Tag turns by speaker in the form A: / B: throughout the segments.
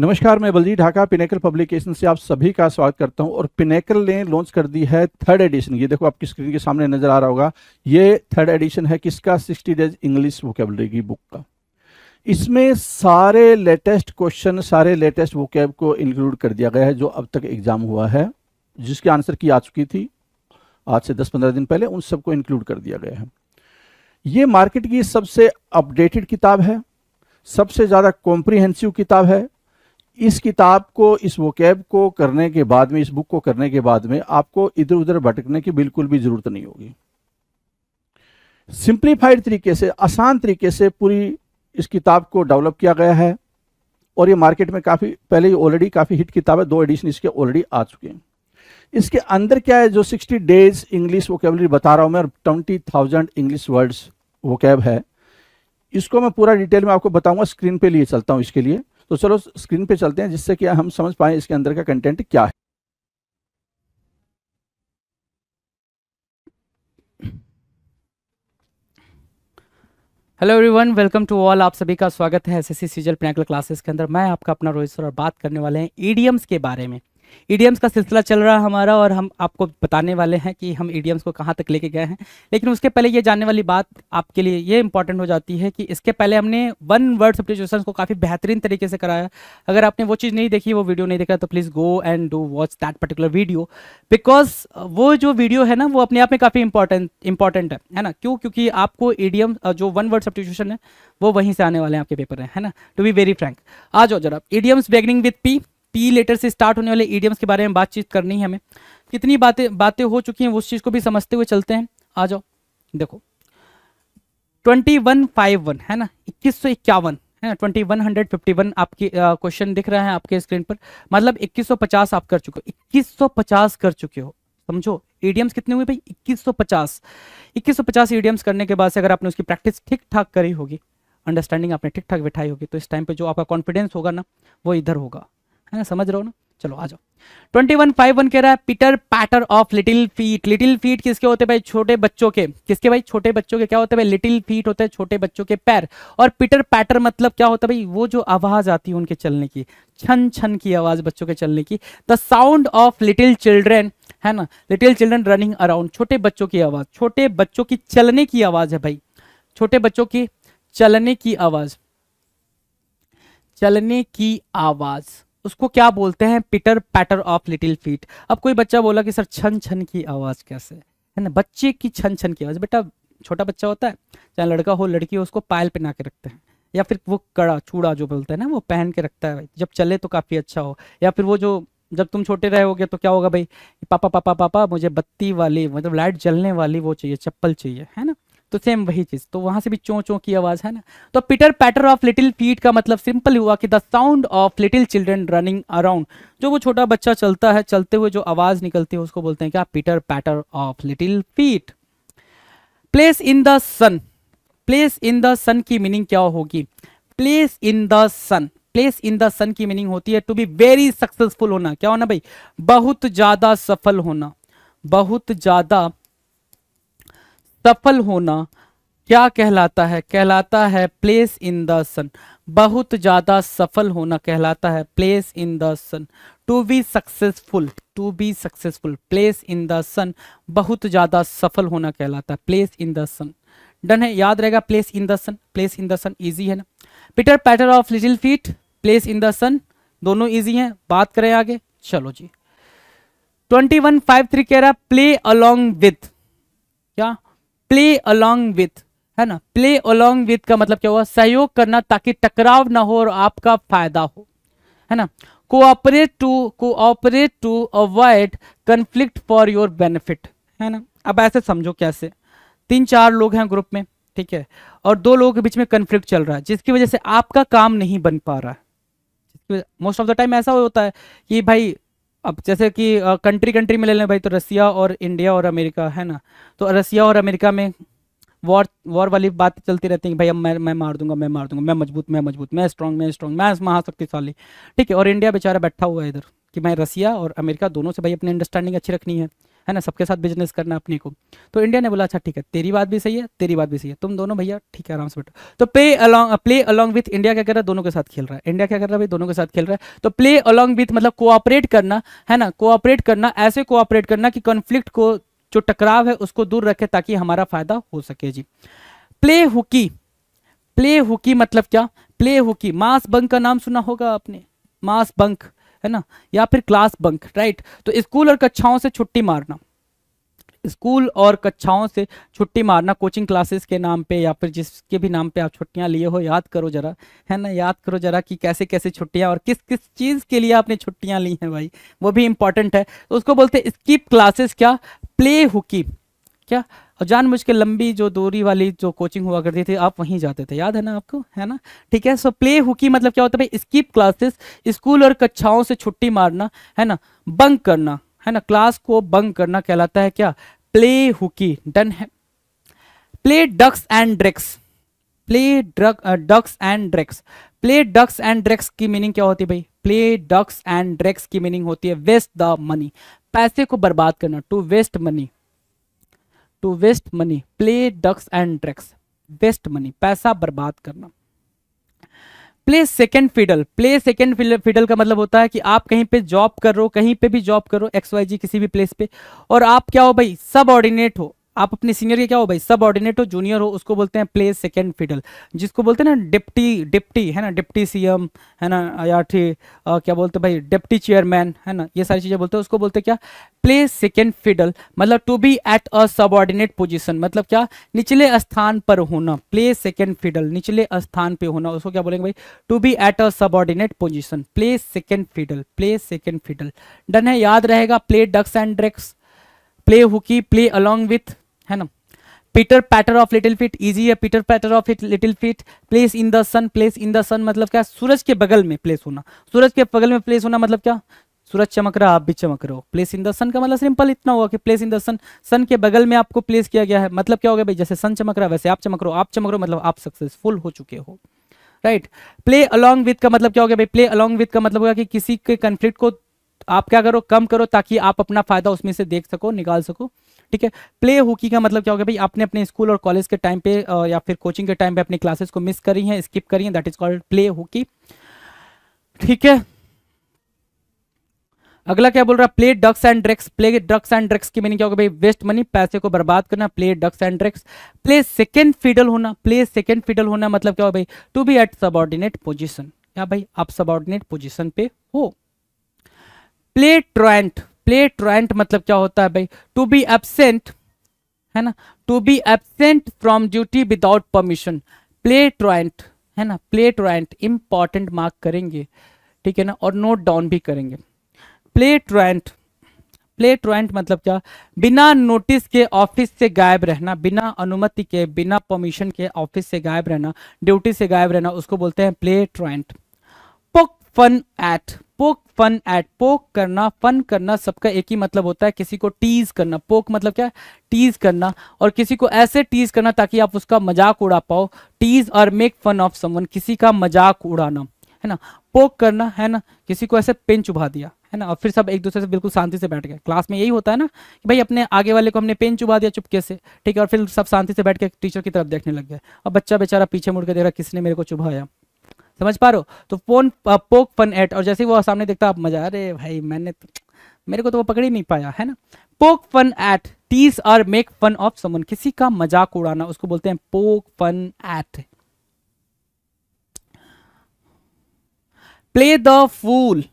A: नमस्कार मैं बलजी Dhaka pinnacle publication से आप सभी का स्वागत करता हूं और पिनेकल ने लॉन्च कर दी है थर्ड एडिशन ये देखो आपकी स्क्रीन के सामने नजर आ रहा होगा ये थर्ड एडिशन है किसका 60 डेज इंग्लिश वोकेबलरी की बुक का इसमें सारे लेटेस्ट क्वेश्चन सारे लेटेस्ट वोकेब को इंक्लूड कर दिया गया है जो अब तक एग्जाम हुआ है जिसके आंसर की आ चुकी थी आज से दस पंद्रह दिन पहले उन सबको इंक्लूड कर दिया गया है ये मार्केट की सबसे अपडेटेड किताब है सबसे ज़्यादा कॉम्प्रिहेंसिव किताब है इस किताब को इस वोकेब को करने के बाद में इस बुक को करने के बाद में आपको इधर उधर भटकने की बिल्कुल भी जरूरत नहीं होगी सिंप्लीफाइड तरीके से आसान तरीके से पूरी इस किताब को डेवलप किया गया है और ये मार्केट में काफ़ी पहले ऑलरेडी काफ़ी हिट किताब है दो एडिशन इसके ऑलरेडी आ चुके हैं इसके अंदर क्या है जो 60 डेज इंग्लिश वोकेबलरी बता रहा हूं मैं और twenty thousand English words vocab है इसको मैं पूरा डिटेल में आपको बताऊंगा स्क्रीन पे लिए चलता हूँ इसके लिए तो चलो स्क्रीन पे चलते हैं जिससे कि हम समझ पाए इसके अंदर का कंटेंट क्या है
B: hello everyone welcome to all आप सभी का स्वागत है एसएससी सीजल क्लासेस के अंदर मैं आपका अपना रोहित सर और बात करने वाले हैं ईडीएम्स e के बारे में ईडीएम्स का सिलसिला चल रहा है हमारा और हम आपको बताने वाले हैं कि हम ईडीएम्स को कहाँ तक लेके गए हैं लेकिन उसके पहले ये जानने वाली बात आपके लिए ये इंपॉर्टेंट हो जाती है कि इसके पहले हमने वन वर्ड सब्सटीट्यूशन को काफ़ी बेहतरीन तरीके से कराया अगर आपने वो चीज़ नहीं देखी वो वीडियो नहीं देखा तो please go and do watch that particular video because वो जो वीडियो है ना वो अपने आप में काफ़ी इंपॉर्टेंट इंपॉर्टेंट है है ना क्यों क्योंकि आपको ईडीएम जो वन वर्ड सब्सटीट्यूशन है वो वहीं से आने वाले हैं आपके पेपर में है ना टू बी वेरी फ्रैंक आ जाओ जरा idioms beginning with P P letter से स्टार्ट होने वाले ईडियम्स के बारे में बातचीत करनी है हमें कितनी बातें बातें हो चुकी हैं उस चीज़ को भी समझते हुए चलते हैं आ जाओ देखो ट्वेंटी वन फाइव वन है ना इक्कीस सौ इक्यावन है ना twenty one hundred fifty one question दिख रहा है आपके स्क्रीन पर मतलब इक्कीस सौ पचास आप कर चुके हो इक्कीस सौ पचास कर चुके हो समझो ईडियम्स कितने हुए भाई 2150 2150 ईडियम्स करने के बाद से अगर आपने उसकी प्रैक्टिस ठीक ठाक करी होगी अंडरस्टैंडिंग आपने ठीक ठाक बिठाई होगी तो इस टाइम पे जो आपका कॉन्फिडेंस होगा ना वो इधर होगा है ना समझ रहे हो ना चलो आ जाओ ट्वेंटी वन फाइव वन कह रहा है pitter patter of little feet little feet किसके होते भाई छोटे बच्चों के किसके भाई छोटे बच्चों के क्या होते भाई लिटिल फीट होते हैं छोटे बच्चों के पैर और पीटर पैटर मतलब क्या होता है भाई वो जो आवाज आती है उनके चलने की छन छन की आवाज बच्चों के चलने की the sound of little children है ना लिटिल चिल्ड्रेन रनिंग अराउंड छोटे बच्चों की आवाज छोटे बच्चों की चलने की आवाज है भाई छोटे बच्चों की चलने की आवाज चलने की आवाज़ उसको क्या बोलते हैं पिटर पैटर ऑफ लिटिल फीट अब कोई बच्चा बोला कि सर छन छन की आवाज़ कैसे है ना बच्चे की छन छन की आवाज़ बेटा छोटा बच्चा होता है चाहे लड़का हो लड़की हो उसको पायल पहना के रखते हैं या फिर वो कड़ा चूड़ा जो बोलते हैं ना वो पहन के रखता है जब चले तो काफ़ी अच्छा हो या फिर वो जो जब तुम छोटे रहे तो क्या होगा भाई पापा पापा पापा मुझे बत्ती वाली मतलब लाइट जलने वाली वो चाहिए चप्पल चाहिए है ना तो सेम वही चीज तो वहां से भी चो चो की आवाज है ना तो pitter patter of little feet का मतलब सिंपल हुआ कि the sound of little children running around जो वो छोटा बच्चा चलता है चलते हुए जो आवाज निकलती है उसको बोलते हैं क्या pitter patter of little feet place in the sun place in the sun की मीनिंग क्या होगी place in the sun place in the sun की मीनिंग होती है टू बी वेरी सक्सेसफुल होना क्या होना भाई बहुत ज्यादा सफल होना बहुत ज्यादा सफल होना क्या कहलाता है कहलाता है प्लेस इन द सन बहुत ज़्यादा सफल होना कहलाता है place in the sun to be successful to be successful place in the sun बहुत ज़्यादा सफल होना कहलाता है place in the sun done है याद रहेगा place in the sun place in the sun easy है ना pitter patter of little feet place in the sun दोनों ईजी हैं बात करें आगे चलो जी ट्वेंटी वन फाइव थ्री कह रहा प्ले अलोंग विथ क्या प्ले अलोंग विथ है ना प्ले अलोंग विथ का मतलब क्या हुआ सहयोग करना ताकि टकराव ना हो और आपका फायदा हो है ना cooperate to cooperate to avoid conflict for your benefit है ना अब ऐसे समझो कैसे तीन चार लोग हैं ग्रुप में ठीक है और दो लोगों के बीच में कंफ्लिक्ट चल रहा है जिसकी वजह से आपका काम नहीं बन पा रहा है मोस्ट ऑफ द टाइम ऐसा होता है कि भाई अब जैसे कि कंट्री कंट्री में ले लें भाई तो रसिया और इंडिया और अमेरिका है ना तो रसिया और अमेरिका में वॉर वॉर वाली बात चलती रहती है भाई अब मैं मैं मार दूंगा मैं मार दूंगा मैं मजबूत मैं मजबूत मैं स्ट्रांग मैं स्ट्रांग मैं महाशक्तिशाली ठीक है और इंडिया बेचारा बैठा हुआ है इधर कि मैं रसिया और अमेरिका दोनों से भाई अपनी अंडरस्टैंडिंग अच्छी रखनी है है ना सबके साथ बिजनेस करना अपने को तो इंडिया ने बोला अच्छा ठीक है तेरी बात भी सही है तेरी बात भी सही है तुम दोनों भैया ठीक है आराम से बैठो तो play along play along with India क्या कर रहा है दोनों के साथ खेल रहा है इंडिया क्या कर रहा है भाई दोनों के साथ खेल रहा है तो प्ले अलॉन्ग विथ मतलब कोऑपरेट करना है ना कोऑपरेट करना ऐसे कोऑपरेट करना कि कॉन्फ्लिक्ट को जो टकराव है उसको दूर रखे ताकि हमारा फायदा हो सके जी प्ले हुकी प्ले हुकी मतलब क्या प्ले हुकी मास बंक का नाम सुना होगा आपने मास बंक है ना या फिर क्लास बंक राइट तो स्कूल और कक्षाओं से छुट्टी मारना स्कूल और कक्षाओं से छुट्टी मारना कोचिंग क्लासेस के नाम पे या फिर जिसके भी नाम पे आप छुट्टियां लिए हो याद करो जरा है ना याद करो जरा कि कैसे कैसे छुट्टियां और किस किस चीज़ के लिए आपने छुट्टियां ली हैं भाई वो भी इंपॉर्टेंट है तो उसको बोलते स्कीप क्लासेस क्या प्ले हुकी क्या और जानबूझ के लंबी जो दूरी वाली जो कोचिंग हुआ करती थी आप वहीं जाते थे याद है ना आपको है ना ठीक है सो प्ले हुकी मतलब क्या होता है स्कीप क्लासेस स्कूल और कक्षाओं से छुट्टी मारना है ना बंक करना है ना क्लास को बंक करना कहलाता है क्या प्ले हुकी डन है play ducks and drakes play ducks and drakes play ducks and drakes की मीनिंग क्या होती है भाई प्ले डक्स एंड ड्रेक्स की मीनिंग होती है वेस्ट द मनी पैसे को बर्बाद करना to waste money to waste money play ducks and drakes waste money पैसा बर्बाद करना play second fiddle play second fiddle का मतलब होता है कि आप कहीं पे जॉब कर रहे हो कहीं पे भी जॉब करो एक्स वाई जी किसी भी प्लेस पे और आप क्या हो भाई सब ऑर्डिनेट हो आप अपने सीनियर के क्या हो भाई सब ऑर्डिनेट हो जूनियर हो उसको बोलते हैं प्ले सेकेंड फिडल जिसको बोलते हैं ना डिप्टी डिप्टी है ना डिप्टी सी है ना या फिर क्या बोलते भाई डिप्टी चेयरमैन है ना ये सारी चीज़ें बोलते हैं उसको बोलते हैं क्या प्ले सेकेंड फिडल मतलब to be at a subordinate position मतलब क्या निचले स्थान पर होना प्ले सेकेंड फिडल निचले स्थान पर होना उसको क्या बोलेंगे भाई to be at a subordinate position play second fiddle play second fiddle done है याद रहेगा play ducks and drakes play hooky play along with है ना pitter patter of little feet easy है pitter patter of little feet place in the sun place in the sun मतलब क्या सूरज के बगल में प्लेस होना सूरज के बगल में प्लेस होना मतलब क्या सूरज चमक रहा आप भी चमक रहे हो प्लेस इन द सन का मतलब सिंपल इतना होगा कि प्लेस इन द सन सन के बगल में आपको प्लेस किया गया है मतलब क्या होगा भाई जैसे सन चमक रहा वैसे आप चमक रहे हो आप चमक रहे हो मतलब आप सक्सेसफुल हो चुके हो राइट प्ले अलॉन्ग विथ का मतलब क्या हो गया भाई प्ले अलॉन्ग विथ का मतलब होगा कि किसी के कंफ्लिक्ट को आप क्या करो कम करो ताकि आप अपना फायदा उसमें से देख सको निकाल सको ठीक है प्ले हॉकी का मतलब क्या होगा भाई आपने अपने स्कूल और कॉलेज के टाइम पे या फिर कोचिंग के टाइम पे अपनी क्लासेस को मिस करी हैं स्किप करी हैं that is called play hooky ठीक है अगला क्या बोल रहा है play ducks and drakes play ducks and drakes की मीनिंग क्या होगा भाई वेस्ट मनी पैसे को बर्बाद करना play ducks and drakes play second fiddle होना प्ले सेकेंड फीडल होना मतलब क्या होगा भाई to be at subordinate position क्या भाई आप सबॉर्डिनेट पोजिशन पे हो प्ले ट्रॉन्ट प्ले ट्रेंट मतलब क्या होता है भाई टू बी एबसेंट है ना to be absent from duty without permission play truant है ना प्ले ट्रेंट इंपॉर्टेंट मार्क करेंगे ठीक है ना और नोट डाउन भी करेंगे प्ले ट्रेंट प्ले ट्रेंट मतलब क्या बिना नोटिस के ऑफिस से गायब रहना बिना अनुमति के बिना परमिशन के ऑफिस से गायब रहना ड्यूटी से गायब रहना उसको बोलते हैं play truant poke fun at fun at poke करना फन करना सबका एक ही मतलब होता है किसी को टीज करना पोक मतलब क्या टीज करना और किसी को ऐसे टीज करना ताकि आप उसका मजाक उड़ा पाओ टीज और मेक फन ऑफ समवन किसी का मजाक उड़ाना है ना पोक करना है ना किसी को ऐसे पेन उभा दिया है ना और फिर सब एक दूसरे से बिल्कुल शांति से बैठ गए क्लास में यही होता है ना कि भाई अपने आगे वाले को हमने पेन चुबा दिया चुपके से ठीक है और फिर सब शांति से बैठ के टीचर की तरफ देखने लग गए और बच्चा बेचारा पीछे मुड़ के देख रहा किसने मेरे को चुभाया समझ पा रहे हो तो फोन पोक फन एट और जैसे वो सामने देखता आप मजा अरे भाई मैंने तो, मेरे को तो वो पकड़ ही नहीं पाया है ना poke fun at tease or make fun of someone किसी का मजाक उड़ाना उसको बोलते हैं poke fun at play the fool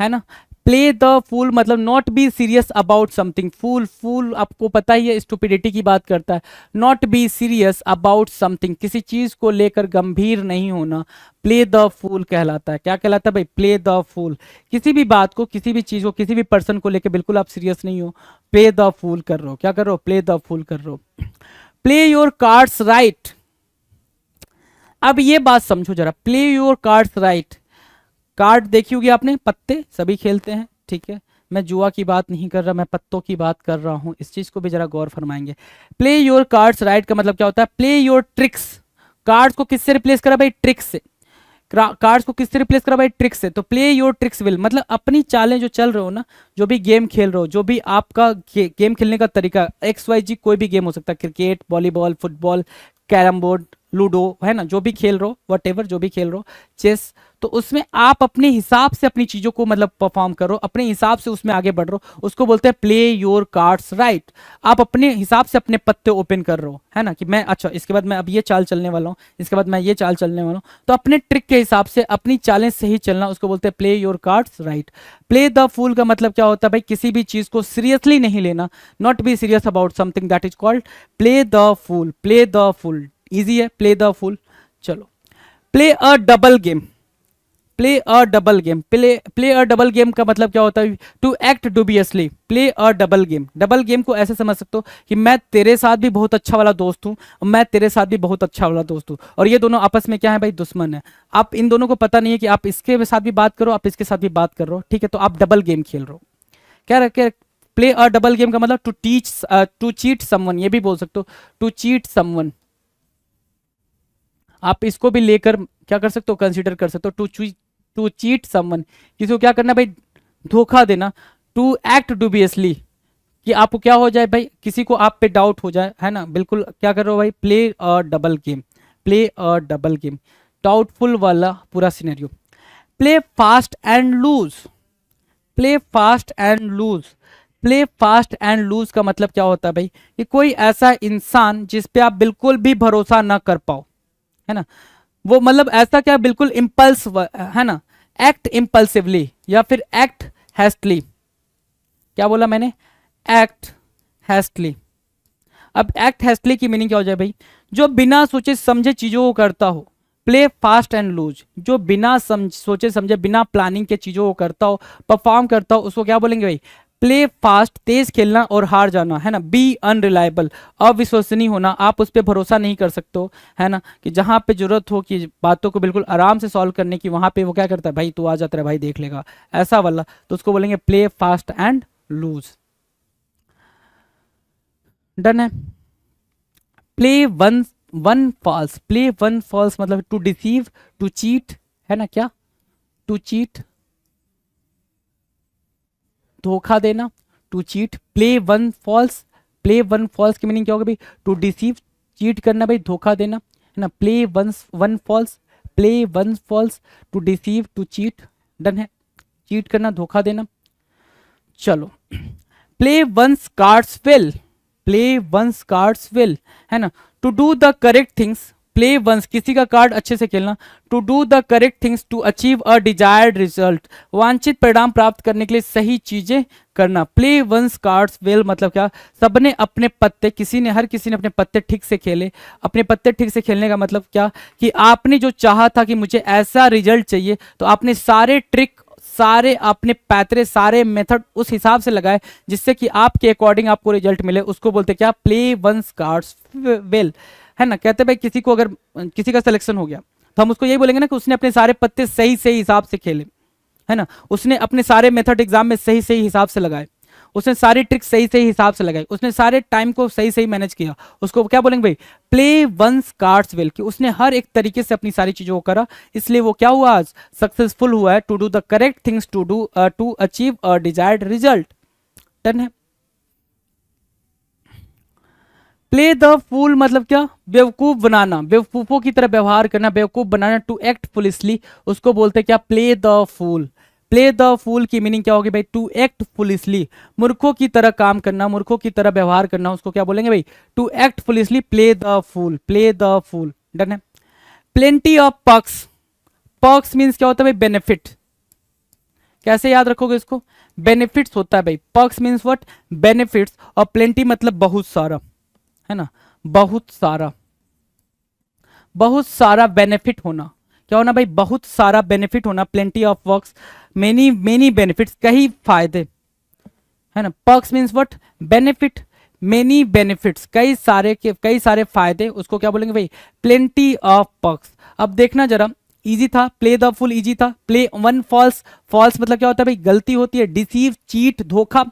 B: है ना प्ले द फूल मतलब not be serious about something fool fool आपको पता ही है स्टूपिडिटी की बात करता है not be serious about something किसी चीज को लेकर गंभीर नहीं होना प्ले द फूल कहलाता है क्या कहलाता है भाई प्ले द फूल किसी भी बात को किसी भी चीज को किसी भी पर्सन को लेकर बिल्कुल आप सीरियस नहीं हो प्ले द फूल कर रहे हो क्या कर रहे हो प्ले द फूल कर रहे हो प्ले योर कार्ड्स राइट अब ये बात समझो जरा play your cards right card देखी होगी आपने पत्ते सभी खेलते हैं ठीक है मैं जुआ की बात नहीं कर रहा मैं पत्तों की बात कर रहा हूँ इस चीज़ को भी जरा गौर फरमाएंगे प्ले योर कार्ड्स राइट का मतलब क्या होता है प्ले योर ट्रिक्स कार्ड्स को किससे रिप्लेस करा भाई ट्रिक्स से कार्ड्स को किससे रिप्लेस करा भाई ट्रिक्स से तो प्ले योर ट्रिक्स विल मतलब अपनी चालें जो चल रहे हो ना जो भी गेम खेल रहे हो जो भी आपका गे, गेम खेलने का तरीका एक्स वाई जी कोई भी गेम हो सकता है cricket volleyball football carrom board ludo है ना जो भी खेल रहो वट जो भी खेल रहो चेस तो उसमें आप अपने हिसाब से अपनी चीज़ों को मतलब परफॉर्म करो अपने हिसाब से उसमें आगे बढ़ रहो उसको बोलते हैं प्ले योर कार्ड्स राइट आप अपने हिसाब से अपने पत्ते ओपन कर रहे हो है ना कि मैं अच्छा इसके बाद मैं अब ये चाल चलने वाला हूँ इसके बाद मैं ये चाल चलने वाला हूँ तो अपने ट्रिक के हिसाब से अपनी चालें से ही चलना उसको बोलते हैं play your cards right play the fool का मतलब क्या होता है भाई किसी भी चीज़ को सीरियसली नहीं लेना not be serious about something that is called play the fool play the fool easy है प्ले द फुल चलो play a double game play a double game play play a double game का मतलब क्या होता है to act dubiously play a double game double game को ऐसे समझ सकते हो कि मैं तेरे साथ भी बहुत अच्छा वाला दोस्त हूँ और मैं तेरे साथ भी बहुत अच्छा वाला दोस्त हूँ और ये दोनों आपस में क्या है भाई दुश्मन है आप इन दोनों को पता नहीं है कि आप इसके साथ भी बात करो आप इसके साथ भी बात कर रहे हो ठीक है तो आप डबल गेम खेल रहे हो क्या क्या प्ले अ डबल गेम का मतलब to teach to cheat someone ये भी बोल सकते हो टू चीट समवन आप इसको भी लेकर क्या कर सकते हो कंसिडर कर सकते हो टू चू टू चीट समवन किसी को क्या करना भाई धोखा देना टू एक्ट डुबियसली कि आपको क्या हो जाए भाई किसी को आप पे डाउट हो जाए है ना बिल्कुल क्या कर रहे हो भाई play a double game play a double game doubtful वाला पूरा scenario play fast and loose play fast and loose play fast and loose का मतलब क्या होता है भाई कि कोई ऐसा इंसान जिस पे आप बिल्कुल भी भरोसा ना कर पाओ है ना वो मतलब ऐसा क्या बिल्कुल इम्पल्स है ना एक्ट इम्पल्सिवली या फिर एक्ट हैस्टली क्या बोला मैंने एक्ट हैस्टली अब एक्ट हैस्टली की मीनिंग क्या हो जाए भाई जो बिना सोचे समझे चीज़ों को करता हो प्ले फास्ट एंड लूज जो बिना समझ सोचे समझे बिना प्लानिंग के चीज़ों को करता हो परफॉर्म करता हो उसको क्या बोलेंगे भाई प्ले फास्ट तेज खेलना और हार जाना है ना बी अनरिलायबल अविश्वसनीय होना आप उस पर भरोसा नहीं कर सकते है ना कि जहाँ पे जरूरत हो कि बातों को बिल्कुल आराम से सॉल्व करने की वहाँ पे वो क्या करता है भाई तू आ जाता है भाई देख लेगा ऐसा वाला तो उसको बोलेंगे play fast and loose done है play one one false play one false मतलब टू डिसीव टू चीट है ना क्या टू चीट धोखा देना to cheat play one false play one false की मीनिंग क्या होगा भाई टू डिसीव चीट करना भाई धोखा देना है ना play one one false play one false to deceive to cheat done है चीट करना धोखा देना चलो play one's cards well play one's cards well है ना to do the correct things play one's किसी का कार्ड अच्छे से खेलना to do the correct things to achieve a desired result वांछित परिणाम प्राप्त करने के लिए सही चीजें करना प्ले वंस कार्ड्स वेल मतलब क्या सबने अपने पत्ते किसी ने हर किसी ने अपने पत्ते ठीक से खेले अपने पत्ते ठीक से खेलने का मतलब क्या कि आपने जो चाहा था कि मुझे ऐसा रिजल्ट चाहिए तो आपने सारे ट्रिक सारे अपने पैतरे सारे मेथड उस हिसाब से लगाए जिससे कि आपके अकॉर्डिंग आपको रिजल्ट मिले उसको बोलते क्या play one's cards well well. है ना कहते भाई किसी को अगर किसी का सिलेक्शन हो गया तो हम उसको यही बोलेंगे ना कि उसने अपने सारे पत्ते सही सही हिसाब से खेले है ना उसने अपने सारे मेथड एग्जाम में सही सही हिसाब से लगाए उसने सारी ट्रिक सही सही हिसाब से लगाई उसने सारे टाइम को सही सही मैनेज किया उसको क्या बोलेंगे भाई प्ले वंस कार्ड्स वेल कि उसने हर एक तरीके से अपनी सारी चीजों को करा इसलिए वो क्या हुआ आज सक्सेसफुल हुआ है to do the correct things to do to achieve a desired result done है प्ले द फूल मतलब क्या बेवकूफ बनाना बेवकूफों की तरह व्यवहार करना बेवकूफ बनाना टू एक्ट फुलिसली उसको बोलते हैं क्या play the fool play the fool की मीनिंग क्या होगी भाई टू एक्ट फुलिसली मूर्खों की तरह काम करना मूर्खों की तरह व्यवहार करना उसको क्या बोलेंगे भाई to act foolishly play the fool play the fool done है plenty of perks perks means क्या होता है भाई बेनिफिट कैसे याद रखोगे इसको बेनिफिट्स होता है भाई पक्स मीन्स वट बेनिफिट्स और प्लेंटी मतलब बहुत सारा है ना बहुत सारा बहुत सारा बेनिफिट होना क्या होना भाई बहुत सारा बेनिफिट होना plenty of work many many benefits कई फायदे है ना perks means what benefit many benefits कई सारे के कई सारे फायदे उसको क्या बोलेंगे भाई प्लेंटी ऑफ पर्क्स अब देखना जरा इजी था प्ले द फुल इजी था प्ले वन फॉल्स फॉल्स मतलब क्या होता है भाई गलती होती है डिसीव चीट धोखा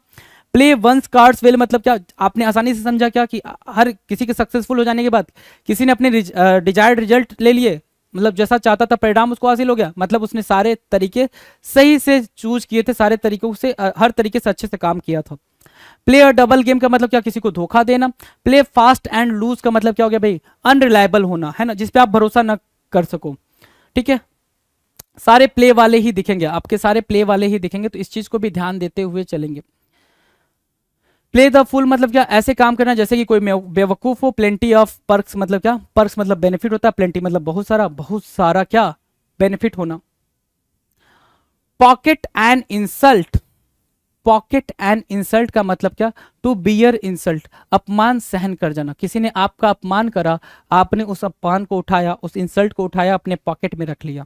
B: प्ले वंस कार्ड्स वेल मतलब क्या आपने आसानी से समझा क्या कि हर किसी के सक्सेसफुल हो जाने के बाद किसी ने अपने डिजायर्ड रिजल्ट ले लिए मतलब जैसा चाहता था परिणाम उसको हासिल हो गया मतलब उसने सारे तरीके सही से चूज किए थे सारे तरीकों से हर तरीके से अच्छे से काम किया था प्ले अ डबल गेम का मतलब क्या किसी को धोखा देना प्ले फास्ट एंड लूज का मतलब क्या हो गया भाई अनरिलायबल होना है ना जिसपे आप भरोसा ना कर सको ठीक है सारे प्ले वाले ही दिखेंगे आपके सारे प्ले वाले ही दिखेंगे तो इस चीज को भी ध्यान देते हुए चलेंगे प्ले द फुल मतलब क्या ऐसे काम करना जैसे कि कोई बेवकूफ हो प्लेंटी ऑफ पर्क्स मतलब क्या पर्क्स मतलब बेनिफिट होता है प्लेंटी मतलब बहुत सारा बहुत सारा क्या बेनिफिट होना pocket and insult pocket and insult का मतलब क्या टू बियर इंसल्ट अपमान सहन कर जाना किसी ने आपका अपमान करा आपने उस अपमान को उठाया उस इंसल्ट को उठाया अपने पॉकेट में रख लिया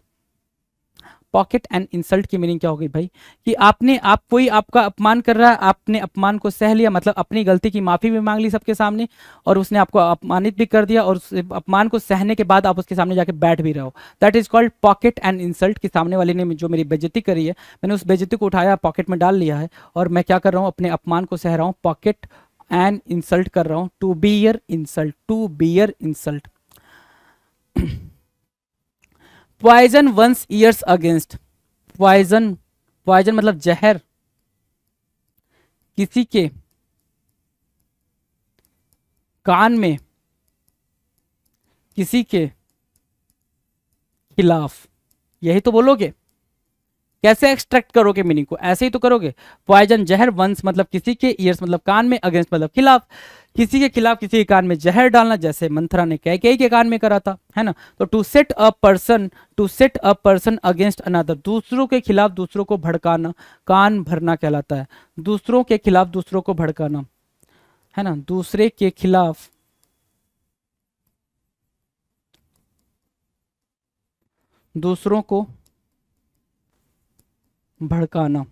B: पॉकेट एंड इंसल्ट की मीनिंग क्या हो गई भाई कि आपने आप कोई आपका अपमान कर रहा है आपने अपमान को सह लिया मतलब अपनी गलती की माफ़ी भी मांग ली सबके सामने और उसने आपको अपमानित भी कर दिया और उस अपमान को सहने के बाद आप उसके सामने जाके बैठ भी रहो that is called pocket and insult कि सामने वाले ने जो मेरी बेजती करी है मैंने उस बेजती को उठाया पॉकेट में डाल लिया है और मैं क्या कर रहा हूँ अपने अपमान को सह रहा हूँ पॉकेट एंड इंसल्ट कर रहा हूँ to be ear insult to be ear insult poison one's ears against poison poison मतलब जहर किसी के कान में किसी के खिलाफ यही तो बोलोगे कैसे एक्सट्रैक्ट करोगे मीनिंग को ऐसे ही तो करोगे पॉइजन जहर वंस मतलब किसी के ईयर्स मतलब कान में अगेंस्ट मतलब खिलाफ किसी के खिलाफ किसी के कान में जहर डालना जैसे मंथरा ने कैके के कान में करा था है ना तो to set a person to set a person against another दूसरों के खिलाफ दूसरों को भड़काना कान भरना कहलाता है दूसरों के खिलाफ दूसरों को भड़काना है ना दूसरे के खिलाफ दूसरों को भड़काना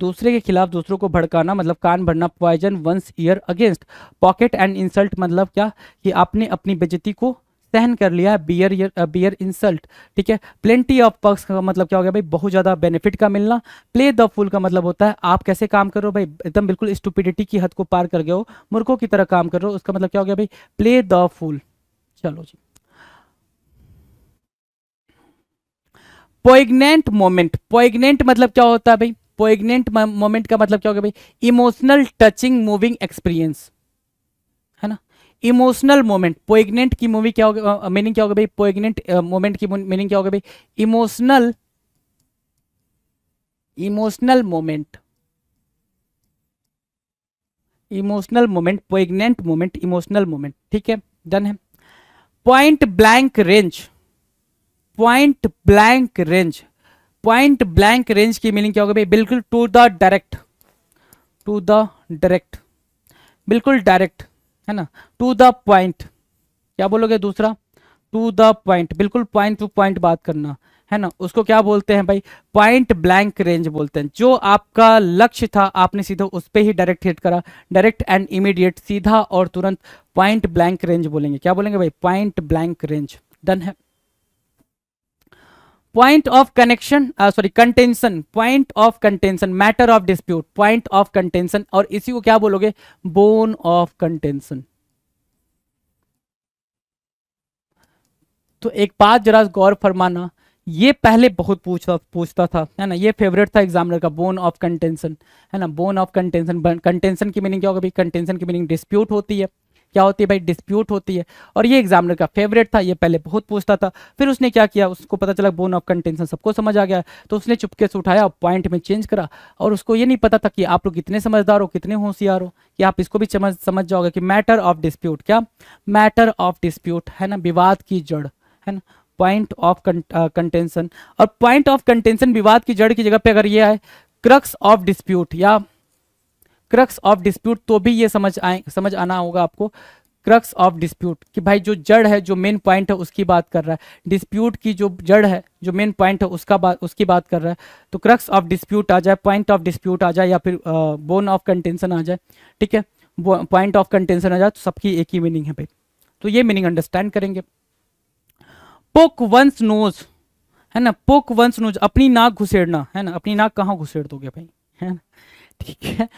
B: दूसरे के खिलाफ दूसरों को भड़काना मतलब कान भरना poison one's ear against pocket and insult मतलब क्या कि आपने अपनी बेजती को सहन कर लिया है बियर बियर इंसल्ट ठीक है प्लेंटी ऑफ पर्क्स का मतलब क्या हो गया भाई बहुत ज़्यादा बेनिफिट का मिलना प्ले द फुल का मतलब होता है आप कैसे काम कर रहे हो भाई एकदम बिल्कुल स्टूपिडिटी की हद को पार कर गए हो मुर्खों की तरह काम कर रहे हो उसका मतलब क्या हो गया भाई प्ले द फुल चलो जी पोइग्नेंट मोमेंट पोइग्नेंट मतलब क्या होता है भाई पोइग्नेंट मोमेंट का मतलब क्या होगा भाई इमोशनल टचिंग मूविंग एक्सपीरियंस है ना इमोशनल मोमेंट पोइग्नेंट की मूवी क्या होगा मीनिंग क्या होगा भाई पोइग्नेंट मोमेंट की मीनिंग क्या होगा भाई emotional emotional moment emotional moment poignant moment emotional moment ठीक है डन है point blank range point blank range point blank range की मीनिंग क्या होगा भाई बिल्कुल to the direct to the direct बिल्कुल डायरेक्ट है ना टू द पॉइंट क्या बोलोगे दूसरा टू द पॉइंट बिल्कुल पॉइंट टू पॉइंट बात करना है ना उसको क्या बोलते हैं भाई पॉइंट ब्लैंक रेंज बोलते हैं जो आपका लक्ष्य था आपने सीधा उस पर ही डायरेक्ट हिट करा डायरेक्ट एंड इमीडिएट सीधा और तुरंत पॉइंट ब्लैंक रेंज बोलेंगे क्या बोलेंगे भाई पॉइंट ब्लैंक रेंज डन है point of connection sorry contention point of contention matter of dispute point of contention और इसी को क्या बोलोगे बोन ऑफ कंटेंशन तो एक बात जरा गौर फरमाना ये पहले बहुत पूछता पूछता था है ना ये फेवरेट था एग्जामिनर का बोन ऑफ कंटेंशन है ना बोन ऑफ कंटेंशन कंटेंशन की मीनिंग क्या होगा भाई कंटेंशन की मीनिंग डिस्प्यूट होती है क्या होती है भाई डिस्प्यूट होती है और ये एग्जामिनर का फेवरेट था ये पहले बहुत पूछता था फिर उसने क्या किया उसको पता चला बोन ऑफ कंटेंशन सबको समझ आ गया तो उसने चुपके से उठाया और पॉइंट में चेंज करा और उसको ये नहीं पता था कि आप लोग कितने समझदार हो कितने होशियार हो कि आप इसको भी समझ समझ जाओगे कि मैटर ऑफ डिस्प्यूट क्या मैटर ऑफ डिस्प्यूट है ना विवाद की जड़ है ना पॉइंट ऑफ कंटेंशन और पॉइंट ऑफ कंटेंशन विवाद की जड़ की जगह पे अगर ये आए क्रक्स ऑफ डिस्प्यूट या क्रक्स ऑफ डिस्प्यूट तो भी ये समझ आए समझ आना होगा आपको क्रक्स ऑफ डिस्प्यूट कि भाई जो जड़ है जो मेन पॉइंट है उसकी बात कर रहा है डिस्प्यूट की जो जड़ है जो मेन पॉइंट है उसका बात उसकी बात कर रहा है तो क्रक्स ऑफ डिस्प्यूट आ जाए पॉइंट ऑफ डिस्प्यूट आ जाए या फिर बोन ऑफ कंटेंशन आ जाए ठीक है पॉइंट ऑफ कंटेंशन आ जाए तो सबकी एक ही मीनिंग है भाई तो ये मीनिंग अंडरस्टैंड करेंगे पोक वंस नोज है ना पोक वंस नोज अपनी नाक घुसेड़ना है ना अपनी नाक कहाँ घुसेड़ दोगे भाई है ना ठीक है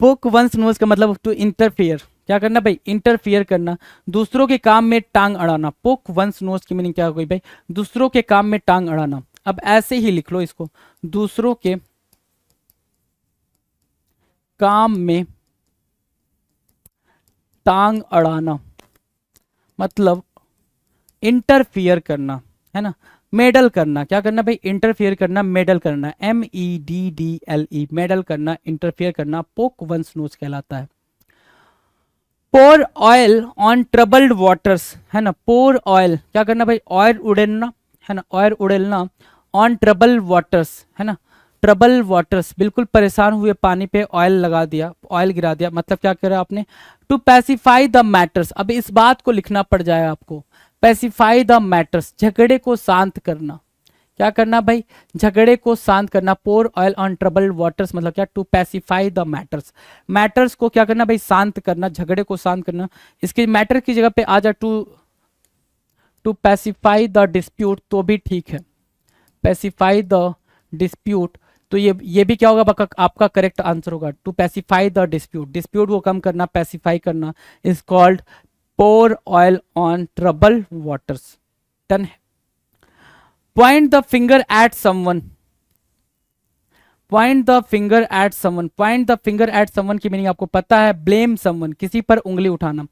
B: पोक वंस नोज का मतलब टू इंटरफेयर क्या करना भाई इंटरफेयर करना दूसरों के काम में टांग अड़ाना पोक वंस नोज की मीनिंग क्या हो गई भाई दूसरों के काम में टांग अड़ाना अब ऐसे ही लिख लो इसको दूसरों के काम में टांग अड़ाना मतलब इंटरफियर करना है ना मेडल करना क्या करना भाई इंटरफेयर करना मेडल करना M E D D L E meddle करना इंटरफेयर करना पोक वंस नोज कहलाता है pour oil on troubled waters है ना पोर ऑयल क्या करना भाई ऑयल उड़ेलना है ना ऑयल उड़ेलना ऑन ट्रबल वाटर्स है ना ट्रबल वाटर्स बिल्कुल परेशान हुए पानी पे ऑयल लगा दिया ऑयल गिरा दिया मतलब क्या करा आपने टू पैसिफाई द मैटर्स अब इस बात को लिखना पड़ जाए आपको पेसिफाई द मैटर्स झगड़े को शांत करना क्या करना भाई झगड़े को शांत करना pour oil on trouble waters मतलब क्या to pacify the matters matters को क्या करना भाई शांत करना झगड़े को शांत करना इसके मैटर की जगह पे आ जा to to pacify the dispute तो भी ठीक है पैसिफाई द डिस्प्यूट तो ये ये भी क्या होगा आपका करेक्ट आंसर होगा to pacify the dispute dispute को कम करना पैसिफाई करना is called pour oil on troubled waters. Done. Point the finger at someone. Point the finger at someone point the finger at someone की meaning आपको पता है blame someone किसी पर उंगली उठाना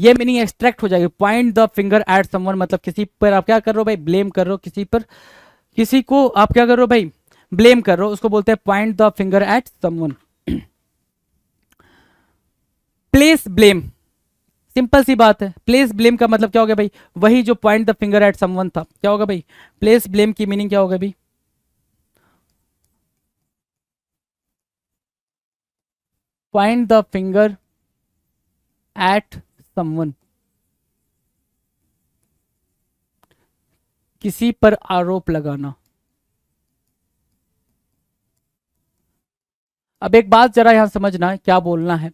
B: ये मीनिंग एक्सट्रैक्ट हो जाएगी point the finger at someone मतलब किसी पर आप क्या कर रहे हो भाई ब्लेम कर रहे हो किसी पर किसी को आप क्या कर रहे हो भाई ब्लेम कर रहे हो उसको बोलते हैं point the finger at someone place blame simple सी बात है प्लेस ब्लेम का मतलब क्या हो गया भाई वही जो point the finger at someone था क्या होगा भाई प्लेस ब्लेम की मीनिंग क्या होगा भाई point the finger at someone किसी पर आरोप लगाना अब एक बात जरा यहां समझना है क्या बोलना है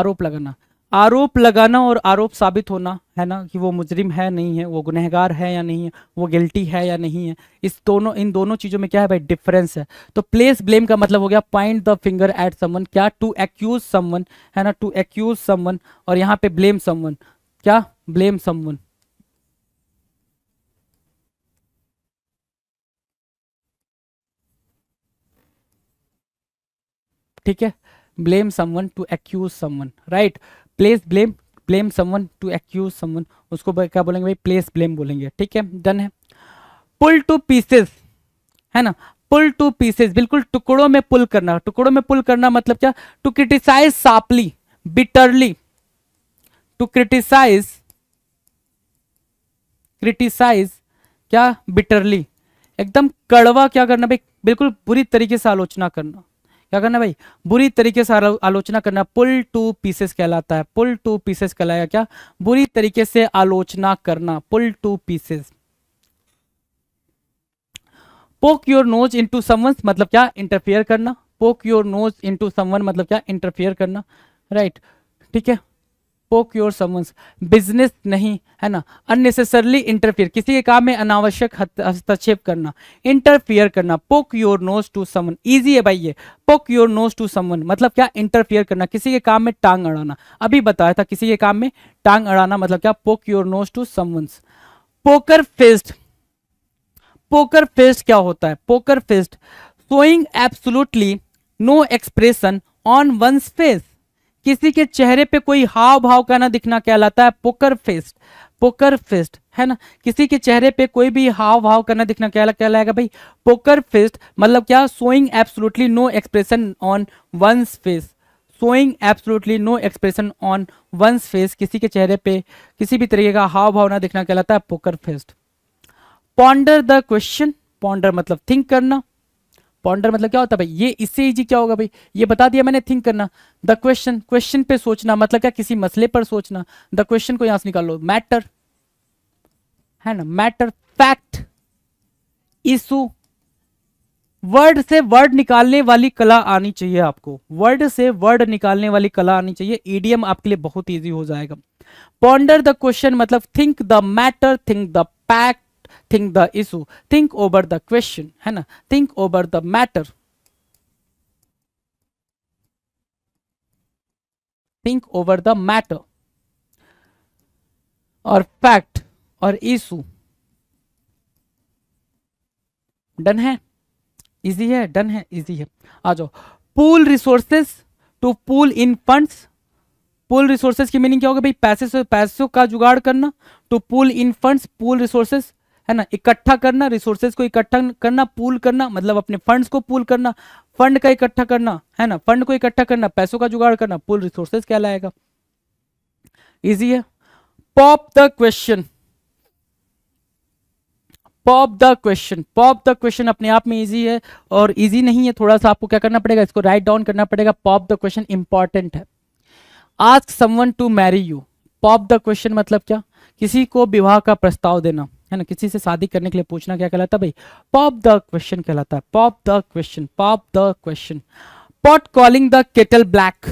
B: आरोप लगाना आरोप लगाना और आरोप साबित होना है ना कि वो मुजरिम है नहीं है वो गुनहगार है या नहीं है वो गिल्टी है या नहीं है इस दोनों इन दोनों चीज़ों में क्या है भाई डिफरेंस है तो प्लेस ब्लेम का मतलब हो गया point the finger at someone क्या टू एक्यूज समवन है ना टू एक्यूज समवन और यहाँ पे ब्लेम समवन क्या ब्लेम समवन ठीक है blame someone to accuse someone right place blame blame someone to accuse someone उसको क्या बोलेंगे भाई प्लेस ब्लेम बोलेंगे ठीक है डन है पुल टू पीसेस है ना पुल टू पीसेस बिल्कुल टुकड़ों में पुल करना टुकड़ों में पुल करना मतलब क्या to criticise sharply bitterly to criticise criticise क्या बिटरली एकदम कड़वा क्या करना भाई बिल्कुल बुरी तरीके से आलोचना करना क्या करना भाई बुरी तरीके से आलोचना करना पुल टू पीसेस कहलाता है पुल टू पीसेस कहलाएगा क्या बुरी तरीके से आलोचना करना pull to pieces poke your nose into someone मतलब क्या इंटरफेयर करना poke your nose into someone मतलब क्या इंटरफेयर करना राइट right. ठीक है पोक योर समन्स बिजनेस नहीं है ना अननेसेसरली इंटरफियर किसी के काम में अनावश्यक हस्तक्षेप करना इंटरफियर करना poke your nose to someone easy है भाई ये पोक योर नोज टू समन मतलब क्या इंटरफियर करना किसी के काम में टांग अड़ाना अभी बताया था किसी के काम में टांग अड़ाना मतलब क्या poke your nose to someone's poker faced poker faced क्या होता है poker faced showing absolutely no expression on one's face किसी के चेहरे पे कोई हाव भाव का ना दिखना कहलाता है पोकर फेस्ट पोकर फेस्ट है ना किसी के चेहरे पे कोई भी हाव भाव करना दिखना क्या कहलाएगा भाई पोकर फेस्ट मतलब क्या showing absolutely no expression on one's face showing absolutely no expression on one's face किसी के चेहरे पे किसी भी तरीके का हाव भाव ना दिखना कहलाता है poker faced ponder the question ponder मतलब थिंक करना पॉन्डर मतलब क्या होता है भाई ये इससे इजी क्या होगा भाई ये बता दिया मैंने थिंक करना द क्वेश्चन क्वेश्चन पे सोचना मतलब क्या किसी मसले पर सोचना द क्वेश्चन को यहां से निकाल लो मैटर है ना मैटर फैक्ट इशू वर्ड से वर्ड निकालने वाली कला आनी चाहिए आपको वर्ड से वर्ड निकालने वाली कला आनी चाहिए ईडीएम आपके लिए बहुत ईजी हो जाएगा पॉन्डर द क्वेश्चन मतलब think the matter think the fact think the issue think over the question है ना think over the matter think over the matter और फैक्ट और इशू डन है इजी है डन है इजी है आ जाओ pool resources to pool in funds pool resources की मीनिंग क्या होगा भाई पैसे से पैसों का जुगाड़ करना to pool in funds pool resources है ना इकट्ठा करना रिसोर्सेज को इकट्ठा करना पूल करना मतलब अपने फंड्स को पूल करना फंड का इकट्ठा करना है ना फंड को इकट्ठा करना पैसों का जुगाड़ करना पूल रिसोर्सेज लाएगा इजी है pop the question pop the question pop the question अपने आप में इजी है और इजी नहीं है थोड़ा सा आपको क्या करना पड़ेगा इसको राइट डाउन करना पड़ेगा पॉप द क्वेश्चन इंपॉर्टेंट है ask someone to marry you pop the question मतलब क्या किसी को विवाह का प्रस्ताव देना है ना किसी से शादी करने के लिए पूछना क्या कहलाता है भाई पॉप द क्वेश्चन कहलाता है pop the question pop the question pot calling the kettle black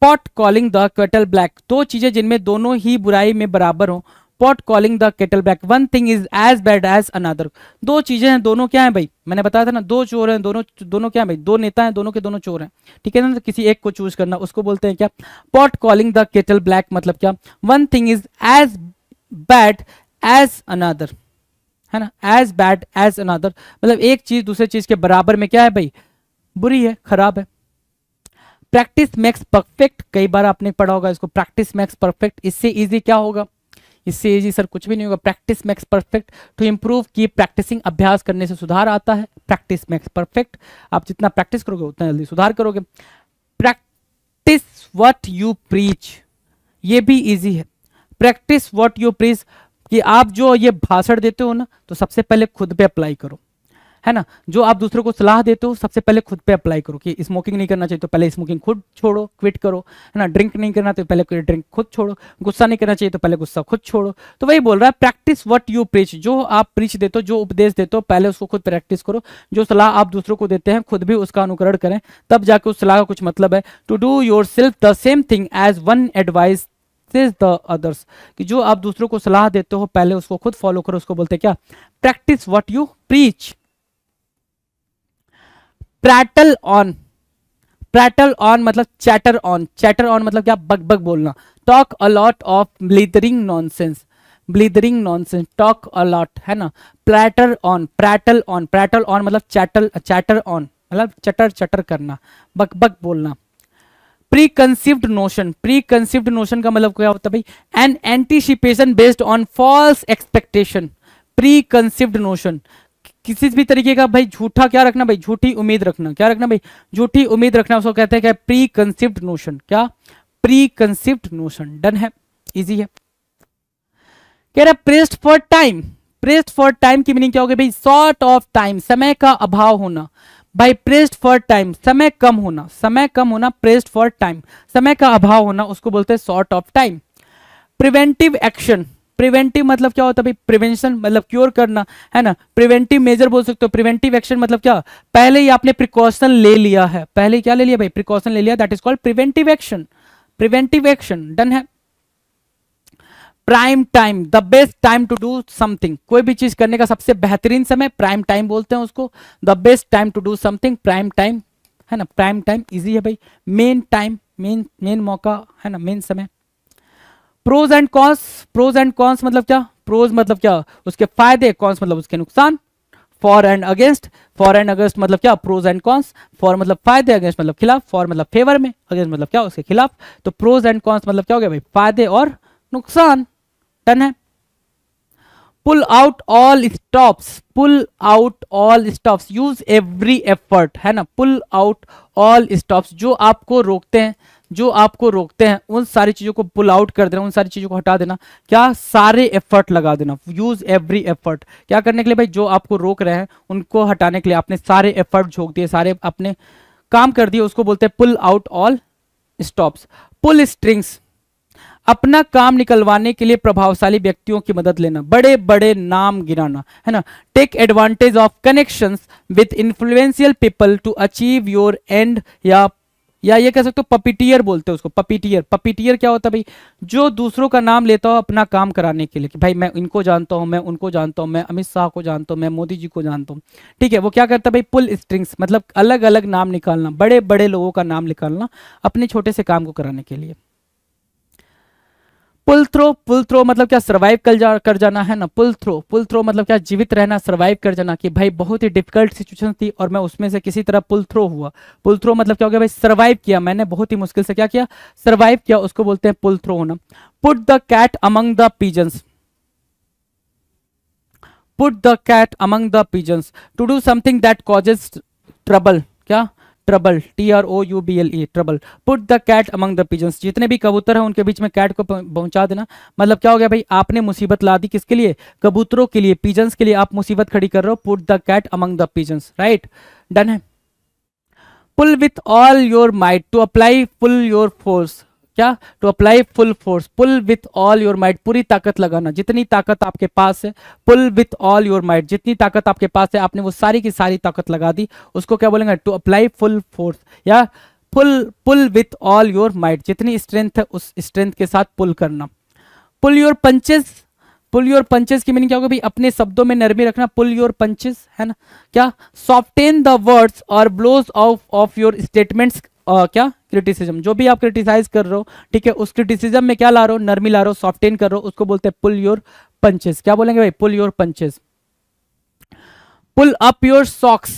B: pot calling the kettle black दो चीजें जिनमें दोनों ही बुराई में बराबर हो pot calling the kettle black one thing is as bad as another दो चीजें हैं दोनों क्या है भाई मैंने बताया था ना दो चोर हैं दोनों दोनों क्या है भाई दो नेता हैं दोनों के दोनों चोर हैं ठीक है ना तो किसी एक को चूज करना उसको बोलते हैं क्या pot calling the kettle black मतलब क्या one thing is as bad as another है ना एज बैड एज अनादर मतलब एक चीज दूसरे चीज के बराबर में क्या है भाई बुरी है खराब है प्रैक्टिस मैक्स परफेक्ट कई बार आपने पढ़ा होगा इसको प्रैक्टिस मैक्स परफेक्ट इससे इजी क्या होगा इससे इजी सर कुछ भी नहीं होगा practice makes perfect to improve की प्रैक्टिसिंग अभ्यास करने से सुधार आता है प्रैक्टिस मैक्स परफेक्ट आप जितना प्रैक्टिस करोगे उतना जल्दी सुधार करोगे प्रैक्टिस वट यू प्रीच ये भी ईजी है प्रैक्टिस वट यू प्रीच कि आप जो ये भाषण देते हो ना तो सबसे पहले खुद पे अप्लाई करो है ना जो आप दूसरों को सलाह देते हो सबसे पहले खुद पे अप्लाई करो कि स्मोकिंग नहीं करना चाहिए तो पहले स्मोकिंग खुद छोड़ो क्विट करो है ना ड्रिंक नहीं करना तो पहले ड्रिंक खुद छोड़ो गुस्सा नहीं करना चाहिए तो पहले गुस्सा खुद छोड़ो तो वही बोल रहा है प्रैक्टिस वट यू प्रीच जो आप प्रीच देते हो जो उपदेश देते हो पहले उसको खुद प्रैक्टिस करो जो सलाह आप दूसरों को देते हैं खुद भी उसका अनुकरण करें तब जाके उस सलाह का कुछ मतलब है to do yourself the same thing as one advice says the others कि जो आप दूसरों को सलाह देते हो पहले उसको खुद फॉलो करो उसको बोलते क्या practice what you preach prattle on prattle on मतलब चैटर ऑन चैटर ऑन मतलब क्या बग बग बोलना talk a lot of blithering nonsense blithering nonsense talk a lot है ना prattle on prattle on prattle on मतलब चैटल चैटर ऑन मतलब चटर चटर करना बक बक बोलना preconceived notion preconceived notion का मतलब क्या होता है भाई an anticipation based on false expectation preconceived notion किसी भी तरीके का भाई झूठा क्या रखना भाई झूठी उम्मीद रखना क्या रखना भाई झूठी उम्मीद रखना उसको कहते हैं क्या प्री कंसिप्ड नोशन क्या प्री कंसिप्ड नोशन डन है इजी है कह रहा pressed for time pressed for time की मीनिंग क्या होगी भाई शॉर्ट ऑफ टाइम समय का अभाव होना बाई प्रेस्ड फॉर टाइम समय कम होना समय कम होना प्रेस्ड फॉर टाइम समय का अभाव होना उसको बोलते हैं short of time preventive action preventive मतलब क्या होता है प्रिवेंशन मतलब क्योर करना है ना प्रिवेंटिव मेजर बोल सकते हो प्रिवेंटिव एक्शन मतलब क्या पहले ही आपने प्रिकॉशन ले लिया है पहले क्या ले लिया भाई प्रिकॉशन ले लिया that is called preventive action preventive action done है prime time the best time to do something कोई भी चीज करने का सबसे बेहतरीन समय प्राइम टाइम बोलते हैं उसको the best time to do something prime time है ना प्राइम टाइम इजी है भाई मेन टाइम मेन मेन मौका है ना मेन समय pros and cons pros and cons मतलब क्या प्रोज मतलब क्या उसके फायदे कॉन्स मतलब उसके नुकसान for and against for and against मतलब क्या प्रोज एंड कॉन्स फॉर मतलब फायदे अगेंस्ट मतलब खिलाफ फॉर मतलब फेवर में अगेंस्ट मतलब क्या उसके खिलाफ तो प्रोज एंड कॉन्स मतलब क्या हो गया भाई फायदे और नुकसान डन है pull out all stops pull out all stops use every effort है ना पुल आउट ऑल स्टॉप्स जो आपको रोकते हैं जो आपको रोकते हैं उन सारी चीज़ों को पुल आउट कर देना उन सारी चीज़ों को हटा देना क्या सारे एफर्ट लगा देना यूज एवरी एफर्ट क्या करने के लिए भाई जो आपको रोक रहे हैं उनको हटाने के लिए आपने सारे एफर्ट झोंक दिए सारे अपने काम कर दिए उसको बोलते हैं pull out all stops pull strings अपना काम निकलवाने के लिए प्रभावशाली व्यक्तियों की मदद लेना बड़े बड़े नाम गिराना है ना take advantage of connection with influential people to achieve your end या या ये कह सकते हो पपीटियर बोलते हैं उसको पपीटियर पपीटियर क्या होता है भाई जो दूसरों का नाम लेता हो अपना काम कराने के लिए कि भाई मैं इनको जानता हूँ मैं उनको जानता हूँ मैं अमित शाह को जानता हूँ मैं मोदी जी को जानता हूँ ठीक है वो क्या करता है भाई पुल स्ट्रिंग्स मतलब अलग अलग नाम निकालना बड़े बड़े लोगों का नाम निकालना अपने छोटे से काम को कराने के लिए पुल थ्रो पुल थ्रो मतलब क्या सर्वाइव कर जा कर जाना है ना पुल थ्रो पुल थ्रो मतलब क्या जीवित रहना सर्वाइव कर जाना कि भाई बहुत ही डिफिकल्ट सिचुएशन थी और मैं उसमें से किसी तरह पुल थ्रो हुआ पुल थ्रो मतलब क्या हो गया भाई सर्वाइव किया मैंने बहुत ही मुश्किल से क्या किया सर्वाइव किया उसको बोलते हैं पुल थ्रो होना put the cat among the pigeons put the cat among the pigeons to do something that causes trouble क्या trouble T R O U B L E trouble put the cat among the pigeons जितने भी कबूतर हैं उनके बीच में cat को पहुंचा देना मतलब क्या हो गया भाई आपने मुसीबत ला दी किसके लिए कबूतरों के लिए पिजन्स के लिए आप मुसीबत खड़ी कर रहे हो put the cat among the pigeons right done है pull with all your might to apply pull your force क्या to apply full force pull with all your might पूरी ताकत लगाना जितनी ताकत आपके पास है pull with all your might जितनी ताकत आपके पास है आपने वो सारी की सारी ताकत लगा दी उसको क्या बोलेंगे टू अप्लाई फुल फोर्स या pull pull with all your might जितनी स्ट्रेंथ है उस स्ट्रेंथ के साथ पुल करना pull your punches pull your punches की मीनिंग क्या होगा भाई अपने शब्दों में नरमी रखना पुल योर पंचेस है ना क्या सॉफ्टेन द वर्ड्स और blows of of your statements क्या क्रिटिसिज्म जो भी आप क्रिटिसाइज कर रहे हो ठीक है उस क्रिटिसिज्म में क्या ला रहे हो नरमी ला रहे हो सॉफ्टेन कर रहे हो उसको बोलते हैं पुल योर पंचेस क्या बोलेंगे भाई pull your punches pull up your socks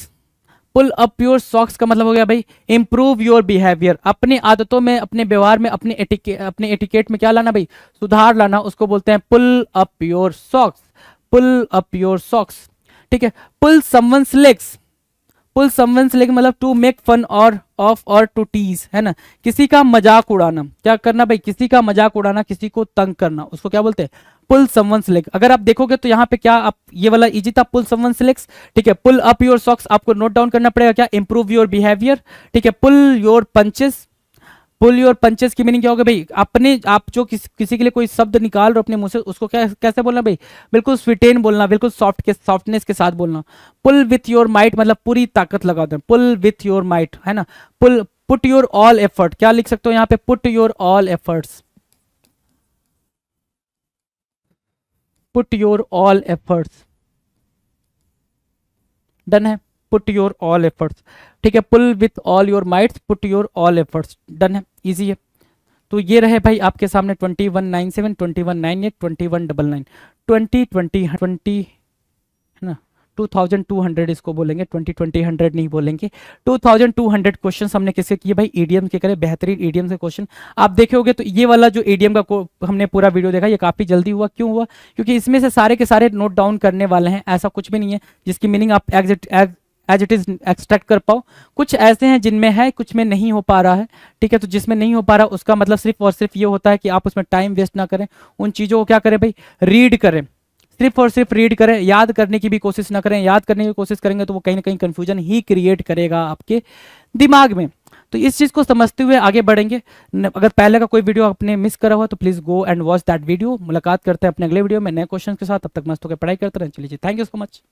B: pull up your socks का मतलब हो गया भाई इंप्रूव योर बिहेवियर अपनी आदतों में अपने व्यवहार में अपने एटिके अपने एटिकेट में क्या लाना भाई सुधार लाना उसको बोलते हैं pull up your socks pull up your socks ठीक है pull someone's legs pull someone लेकिन मतलब टू मेक फन और ऑफ और टू टीज है ना किसी का मजाक उड़ाना क्या करना भाई किसी का मजाक उड़ाना किसी को तंग करना उसको क्या बोलते हैं पुल समवन सिलेक्ट अगर आप देखोगे तो यहाँ पे क्या आप ये वाला इजी था पुल समवन सिलेक्ट ठीक है पुल अप योर सॉक्स आपको नोट डाउन करना पड़ेगा क्या इंप्रूव योर बिहेवियर ठीक है pull your punches pull your punches की मीनिंग क्या होगा भाई अपने आप जो किस, किसी के लिए कोई शब्द निकाल रहे अपने मुंह से उसको क्या कैसे बोलना भाई बिल्कुल स्वीटेन बोलना बिल्कुल सॉफ्ट के सॉफ्टनेस के साथ बोलना पुल विथ योर माइट मतलब पूरी ताकत लगा दे पुल विथ योर माइट है ना pull put your all effort क्या लिख सकते हो यहाँ पे put your all efforts put your all efforts done है पुट योर ऑल एफर्ट्स ठीक है pull with all your might put your all efforts done है ईजी है तो ये रहे भाई आपके सामने twenty one nine seven twenty one nine eight twenty one double nine twenty twenty twenty है ना टू थाउजेंड टू हंड्रेड इसको बोलेंगे ट्वेंटी ट्वेंटी हंड्रेड नहीं बोलेंगे two thousand two hundred question हमने किसके किए भाई ईडीएम e के करे बेहतरीन ईडीएम के क्वेश्चन आप देखोगे तो ये वाला जो ईडीएम e का हमने पूरा वीडियो देखा ये काफी जल्दी हुआ क्यों हुआ क्योंकि इसमें से सारे के सारे नोट डाउन करने वाले हैं ऐसा कुछ भी नहीं है जिसकी मीनिंग आप exact as it is extract कर पाओ कुछ ऐसे हैं जिनमें है कुछ में नहीं हो पा रहा है ठीक है तो जिसमें नहीं हो पा रहा उसका मतलब सिर्फ और सिर्फ ये होता है कि आप उसमें टाइम वेस्ट ना करें उन चीज़ों को क्या करें भाई रीड करें सिर्फ और सिर्फ रीड करें याद करने की भी कोशिश ना करें याद करने की कोशिश करेंगे तो वो कहीं ना कहीं कन्फ्यूजन ही क्रिएट करेगा आपके दिमाग में तो इस चीज़ को समझते हुए आगे बढ़ेंगे अगर पहले का कोई वीडियो आपने मिस करा हुआ तो please go and watch that video मुलाकात करते हैं अपने अगले वीडियो में नए क्वेश्चन के साथ अब तक मस्त होकर पढ़ाई करते रहें चलिए थैंक यू सो मच